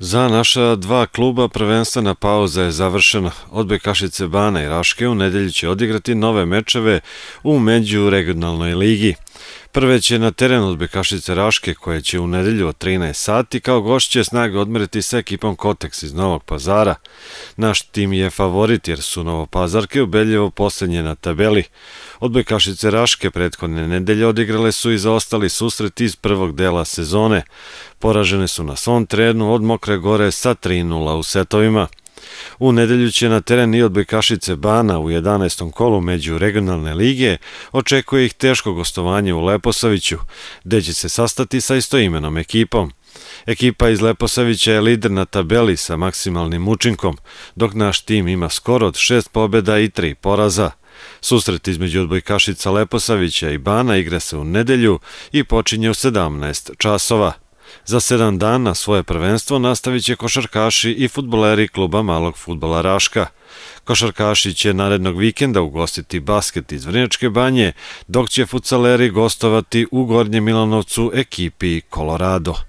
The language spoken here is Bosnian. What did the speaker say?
Za naša dva kluba prvenstvena pauza je završena. Od Bekašice Bana i Raške u nedelji će odigrati nove mečeve u Međuregionalnoj ligi. Prve će na teren od Bekašice Raške, koje će u nedelju od 13 sati, kao gošće snage odmeriti sa ekipom Kotex iz Novog pazara. Naš tim je favorit jer su Novopazarke ubeljivo posljednje na tabeli. Od Bekašice Raške prethodne nedelje odigrale su i zaostali susret iz prvog dela sezone. Poražene su na svom trenu od Mokre Gore sa 3-0 u setovima. U nedelju će na teren i odbojkašice Bana u 11. kolu među regionalne lige očekuje ih teško gostovanje u Leposaviću, gde će se sastati sa istoimenom ekipom. Ekipa iz Leposavića je lider na tabeli sa maksimalnim učinkom, dok naš tim ima skoro od šest pobjeda i tri poraza. Susret između odbojkašica Leposavića i Bana igra se u nedelju i počinje u 17 časova. Za sedam dana svoje prvenstvo nastavit će košarkaši i futboleri kluba malog futbola Raška. Košarkaši će narednog vikenda ugostiti basket iz Vrnjačke banje, dok će futsaleri gostovati u Gornje Milanovcu ekipi Colorado.